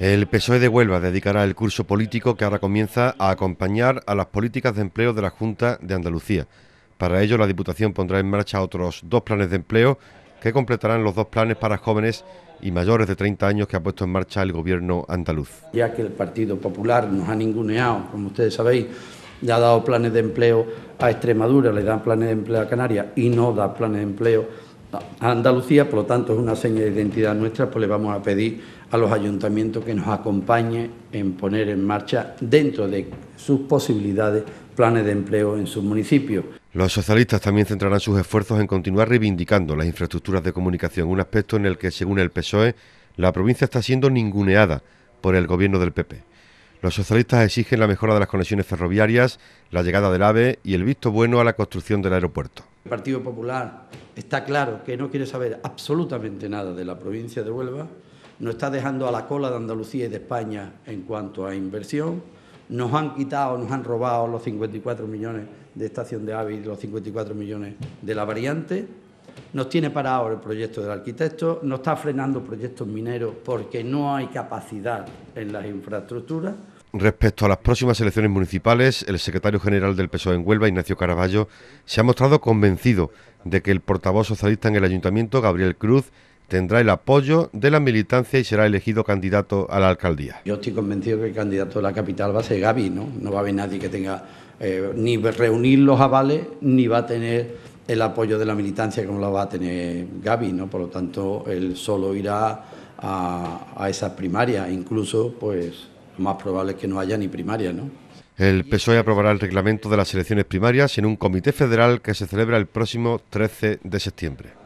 El PSOE de Huelva dedicará el curso político que ahora comienza a acompañar a las políticas de empleo de la Junta de Andalucía. Para ello, la Diputación pondrá en marcha otros dos planes de empleo que completarán los dos planes para jóvenes y mayores de 30 años que ha puesto en marcha el gobierno andaluz. Ya que el Partido Popular nos ha ninguneado, como ustedes sabéis, ya ha dado planes de empleo a Extremadura, le dan planes de empleo a Canarias y no da planes de empleo Andalucía, por lo tanto es una seña de identidad nuestra, pues le vamos a pedir a los ayuntamientos que nos acompañen en poner en marcha, dentro de sus posibilidades, planes de empleo en sus municipios. Los socialistas también centrarán sus esfuerzos en continuar reivindicando las infraestructuras de comunicación, un aspecto en el que, según el PSOE, la provincia está siendo ninguneada por el gobierno del PP. Los socialistas exigen la mejora de las conexiones ferroviarias, la llegada del AVE y el visto bueno a la construcción del aeropuerto. El Partido Popular está claro que no quiere saber absolutamente nada de la provincia de Huelva, nos está dejando a la cola de Andalucía y de España en cuanto a inversión, nos han quitado, nos han robado los 54 millones de estación de AVID, los 54 millones de la variante, nos tiene parado el proyecto del arquitecto, nos está frenando proyectos mineros porque no hay capacidad en las infraestructuras. Respecto a las próximas elecciones municipales, el secretario general del PSOE en Huelva, Ignacio Caraballo, se ha mostrado convencido de que el portavoz socialista en el ayuntamiento, Gabriel Cruz, tendrá el apoyo de la militancia y será elegido candidato a la alcaldía. Yo estoy convencido que el candidato de la capital va a ser Gaby, ¿no? No va a haber nadie que tenga eh, ni reunir los avales ni va a tener el apoyo de la militancia como lo va a tener Gaby, ¿no? Por lo tanto, él solo irá a, a esas primarias, incluso, pues más probable es que no haya ni primaria, El PSOE aprobará el reglamento de las elecciones primarias en un comité federal que se celebra el próximo 13 de septiembre.